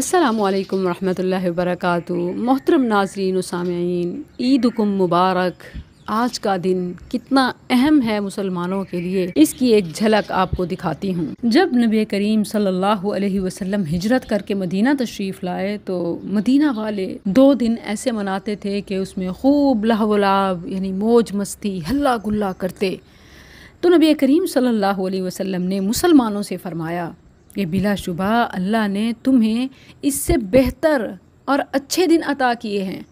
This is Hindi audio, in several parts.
अल्लाम वरम वर्क मोहतरम नाजरीन सामीन ईदकुम मुबारक आज का दिन कितना अहम है मुसलमानों के लिए इसकी एक झलक आपको दिखाती हूँ जब नबी करीम सल्लल्लाहु अलैहि वसल्लम हिजरत करके मदीना तशरीफ़ लाए तो मदीना वाले दो दिन ऐसे मनाते थे कि उसमें खूब लाहवलाब यानी मौज मस्ती हल्ला गुल्ला करते तो नबी करीम सल्लल्लाहु अलैहि वसल्लम ने मुसलमानों से फरमाया ये बिलाशुबा अल्लाह ने तुम्हें इससे बेहतर और अच्छे दिन अता किए हैं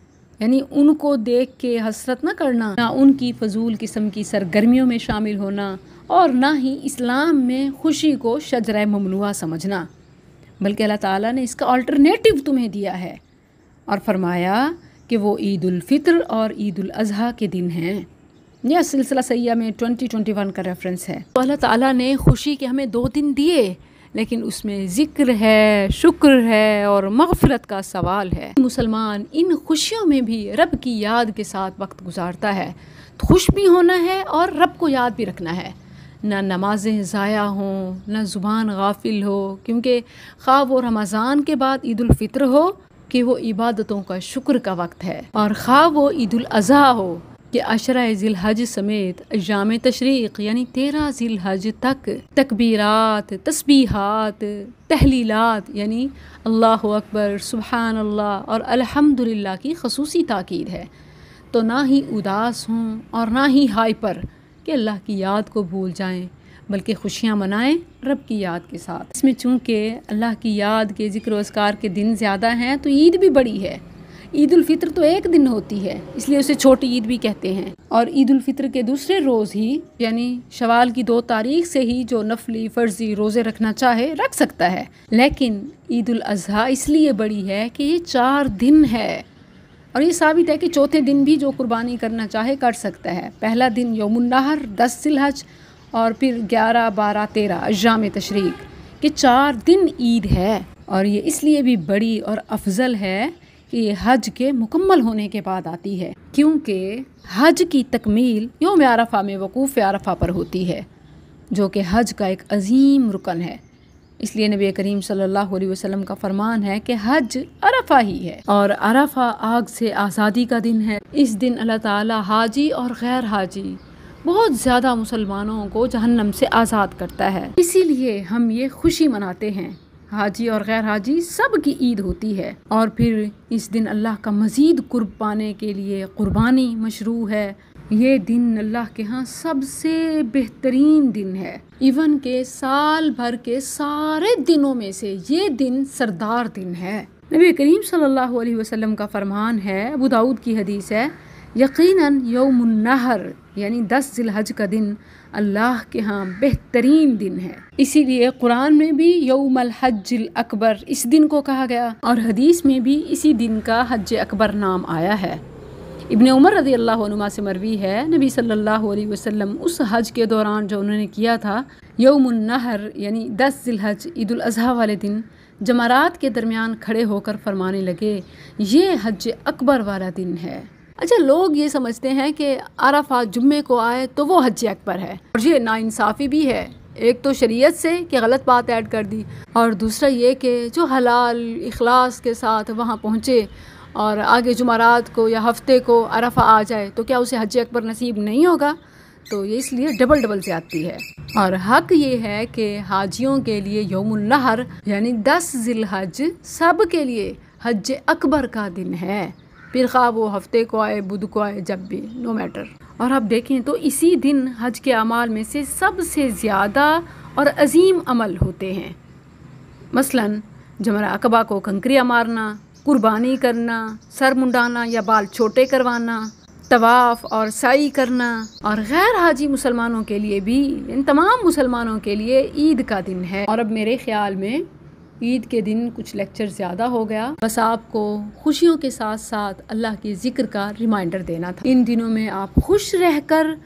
यानी उनको देख के हसरत ना करना ना उनकी फजूल किस्म की सरगर्मियों में शामिल होना और ना ही इस्लाम में खुशी को शजर ममनुआ समझना बल्कि अल्लाह ताला ने इसका अल्टरनेटिव तुम्हें दिया है और फरमाया कि वो फितर और अजहा के दिन हैं यह सिलसिला सैया में 2021 का रेफरेंस है तो अल्लाह ताला ने खुशी के हमें दो दिन दिए लेकिन उसमें ज़िक्र है शुक्र है और मगफरत का सवाल है मुसलमान इन खुशियों में भी रब की याद के साथ वक्त गुजारता है खुश भी होना है और रब को याद भी रखना है ना नमाज़ें ज़ाया हों ना ज़ुबान गाफिल हो क्योंकि ख़्वा और रमज़ान के बाद ईदालफ़ितर हो कि वो इबादतों का शुक्र का वक्त है और ख़्वाब वो ईद हो कि अशरा हज समेत अजाम तशरीक यानी तेरह जिल हज तक तकबीरात तस्बीहात तहलीलात यानी अल्लाह अकबर सुबहान अल्लाह और अल्हम्दुलिल्लाह की खसूसी ताक़ीद है तो ना ही उदास हों और ना ही हाइपर कि अल्लाह की याद को भूल जाएं बल्कि खुशियाँ मनाएं रब की याद के साथ इसमें चूँकि अल्लाह की याद के जिक्र वस्कार के दिन ज़्यादा हैं तो ईद भी बड़ी है ईद फितर तो एक दिन होती है इसलिए उसे छोटी ईद भी कहते हैं और ईद फितर के दूसरे रोज़ ही यानी शवाल की दो तारीख से ही जो नफली फ़र्जी रोज़े रखना चाहे रख सकता है लेकिन ईद अजहा इसलिए बड़ी है कि ये चार दिन है और ये साबित है कि चौथे दिन भी जो कुर्बानी करना चाहे कर सकता है पहला दिन यमुन्नाहर दस सिलहज और फिर ग्यारह बारह तेरह अजाम तशरीक के चार दिन ईद है और ये इसलिए भी बड़ी और अफजल है कि हज के मुकम्मल होने के बाद आती है क्योंकि हज की तकमील योम आरफा में वकूफ़ आरफा पर होती है जो कि हज का एक अजीम रुकन है इसलिए नबी करीम सल्लल्लाहु अलैहि वसल्लम का फरमान है कि हज अरफा ही है और अरफा आग से आज़ादी का दिन है इस दिन अल्लाह ताला हाजी और गैर हाजी बहुत ज़्यादा मुसलमानों को जहन्नम से आज़ाद करता है इसीलिए हम ये खुशी मनाते हैं हाजी और गैर हाजी सब की ईद होती है और फिर इस दिन अल्लाह का मज़ीद कुर्ब पाने के लिए क़ुरबानी मशरू है ये दिन अल्लाह के यहाँ सबसे बेहतरीन दिन है इवन के साल भर के सारे दिनों में से ये दिन सरदार दिन है नबी करीम सल्लल्लाहु अलैहि वसल्लम का फरमान है अबू दाऊद की हदीस है यकीनन यौम नहर यानी दस जिलहज का दिन अल्लाह के यहाँ बेहतरीन दिन है इसीलिए कुरान में भी यौम हजिल अकबर इस दिन को कहा गया और हदीस में भी इसी दिन का हज अकबर नाम आया है इबन उमर रजी अल्लाह नुमा से मरवी है नबी सल्लल्लाहु अलैहि वसल्लम उस हज के दौरान जो उन्होंने किया था यौम नहर यानी दस जिलहज ईद अजी वाले दिन जमारात के दरमियान खड़े होकर फरमाने लगे ये हज अकबर वाला दिन है अच्छा लोग ये समझते हैं कि आराफात जुम्मे को आए तो वो हज अकबर है और ये नाइंसाफ़ी भी है एक तो शरीयत से कि गलत बात ऐड कर दी और दूसरा ये कि जो हलाल इखलास के साथ वहाँ पहुँचे और आगे जुमारात को या हफ्ते को अरफा आ जाए तो क्या उसे हज अकबर नसीब नहीं होगा तो ये इसलिए डबल डबल ज्यादती है और हक ये है कि हाजियों के लिए यौमुल्लहर यानी दस हज सब के लिए हज अकबर का दिन है फिर खा वो हफ्ते को आए बुध को आए जब भी नो मैटर और आप देखें तो इसी दिन हज के अमाल में से सबसे ज़्यादा और अजीम अमल होते हैं मसलन जमरा अकबा को कंकरिया मारना कुर्बानी करना सर मुंडाना या बाल छोटे करवाना तवाफ़ और साई करना और गैर हाजी मुसलमानों के लिए भी इन तमाम मुसलमानों के लिए ईद का दिन है और अब मेरे ख्याल में ईद के दिन कुछ लेक्चर ज़्यादा हो गया बस आपको खुशियों के साथ साथ अल्लाह के ज़िक्र का रिमाइंडर देना था इन दिनों में आप खुश रहकर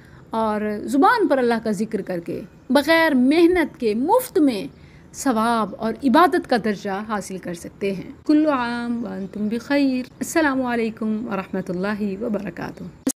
और ज़ुबान पर अल्लाह का ज़िक्र करके बग़ैर मेहनत के मुफ्त में सवाब और इबादत का दर्जा हासिल कर सकते हैं कुल्लू आम तुम भी खैर अल्लाम वरहमल वर्का